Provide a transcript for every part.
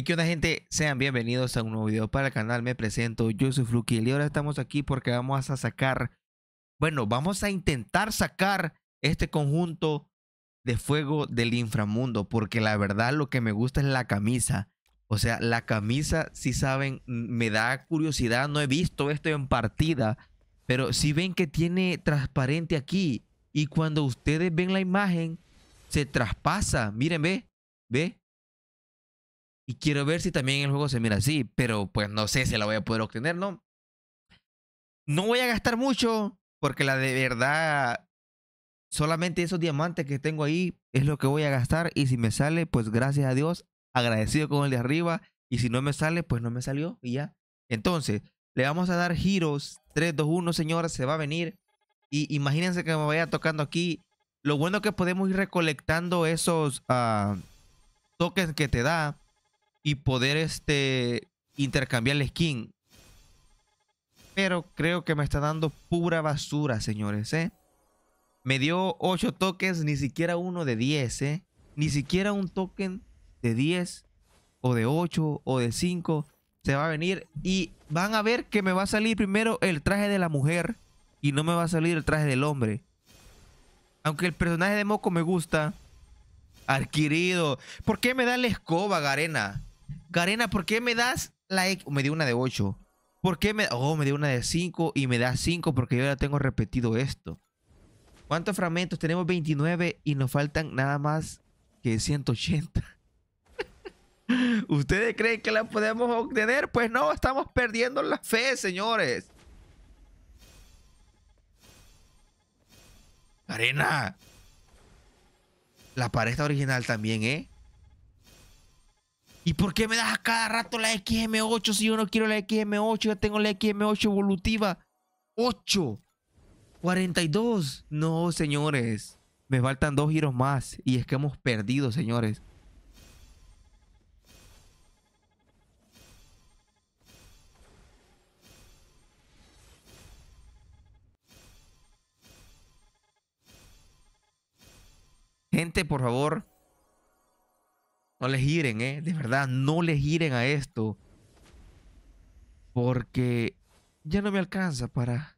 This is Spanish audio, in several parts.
Y que una gente, sean bienvenidos a un nuevo video para el canal. Me presento, yo soy Fluky. y ahora estamos aquí porque vamos a sacar, bueno, vamos a intentar sacar este conjunto de fuego del inframundo, porque la verdad lo que me gusta es la camisa. O sea, la camisa, si saben, me da curiosidad, no he visto esto en partida, pero si ven que tiene transparente aquí y cuando ustedes ven la imagen, se traspasa, miren, ve, ve, y quiero ver si también el juego se mira así, pero pues no sé si la voy a poder obtener, ¿no? No voy a gastar mucho, porque la de verdad, solamente esos diamantes que tengo ahí es lo que voy a gastar. Y si me sale, pues gracias a Dios, agradecido con el de arriba. Y si no me sale, pues no me salió y ya. Entonces, le vamos a dar giros. 3, 2, 1, señora se va a venir. Y imagínense que me vaya tocando aquí. Lo bueno que podemos ir recolectando esos toques ah, tokens que te da y poder este, intercambiar la skin. Pero creo que me está dando pura basura, señores, ¿eh? Me dio 8 tokens, ni siquiera uno de 10, ¿eh? Ni siquiera un token de 10 o de 8 o de 5 se va a venir y van a ver que me va a salir primero el traje de la mujer y no me va a salir el traje del hombre. Aunque el personaje de Moco me gusta, adquirido. ¿Por qué me da la escoba, Garena? Karena, ¿por qué me das la X? Me dio una de 8. ¿Por qué me... Oh, me dio una de 5 y me da 5 porque yo ya tengo repetido esto. ¿Cuántos fragmentos? Tenemos 29 y nos faltan nada más que 180. ¿Ustedes creen que la podemos obtener? Pues no, estamos perdiendo la fe, señores. Arena. La pareja original también, ¿eh? ¿Y por qué me das a cada rato la XM8 si yo no quiero la XM8? Ya tengo la XM8 evolutiva. 8. 42. No, señores. Me faltan dos giros más. Y es que hemos perdido, señores. Gente, por favor, no les giren, ¿eh? De verdad, no les giren a esto. Porque ya no me alcanza para...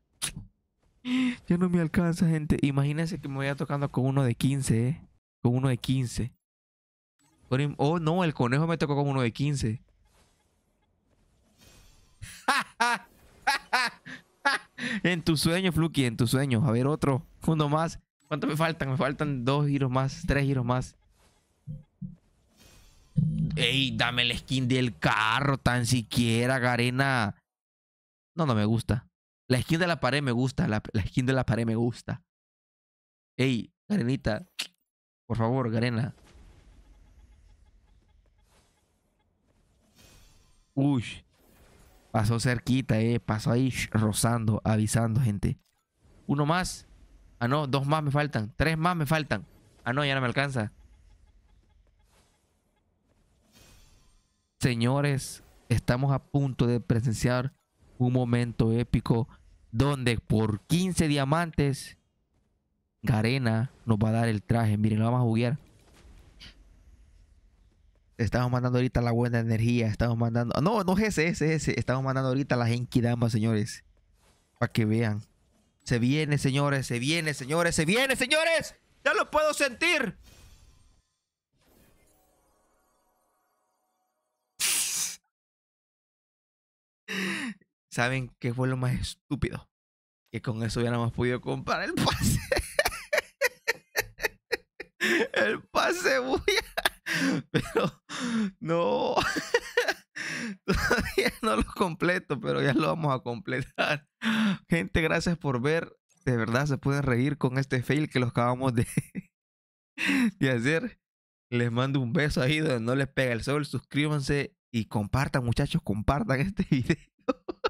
Ya no me alcanza, gente. Imagínense que me voy a tocando con uno de 15, ¿eh? Con uno de 15. Oh, no, el conejo me tocó con uno de 15. en tu sueño, Fluki, en tu sueño. A ver, otro. Uno más. ¿Cuánto me faltan? Me faltan dos giros más, tres giros más. Ey, dame el skin del carro, tan siquiera, Garena. No, no me gusta. La skin de la pared me gusta. La, skin de la pared me gusta. Ey, Garenita. Por favor, Garena. Uy. Pasó cerquita, eh. Pasó ahí rozando, avisando, gente. Uno más. Ah, no, dos más me faltan. Tres más me faltan. Ah, no, ya no me alcanza. Señores, estamos a punto de presenciar un momento épico donde por 15 diamantes Garena nos va a dar el traje. Miren, lo vamos a juguear. Estamos mandando ahorita la buena energía. Estamos mandando. No, no es ese, ese, ese. Estamos mandando ahorita la Dama señores. Para que vean. Se viene, señores. Se viene, señores. Se viene, señores. Ya lo puedo sentir. ¿Saben qué fue lo más estúpido? Que con eso ya más podido comprar el pase. el pase a. Pero no. Todavía no lo completo, pero ya lo vamos a completar. Gente, gracias por ver. De verdad se pueden reír con este fail que los acabamos de, de hacer. Les mando un beso ahí donde no les pega el sol. Suscríbanse y compartan, muchachos, compartan este video.